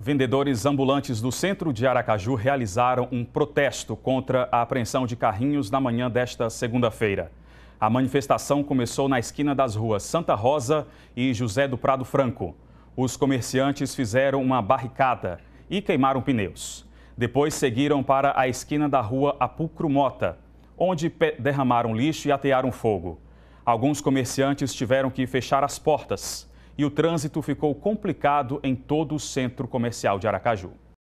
Vendedores ambulantes do centro de Aracaju realizaram um protesto contra a apreensão de carrinhos na manhã desta segunda-feira. A manifestação começou na esquina das ruas Santa Rosa e José do Prado Franco. Os comerciantes fizeram uma barricada e queimaram pneus. Depois seguiram para a esquina da rua Apulcro Mota, onde derramaram lixo e atearam fogo. Alguns comerciantes tiveram que fechar as portas e o trânsito ficou complicado em todo o centro comercial de Aracaju.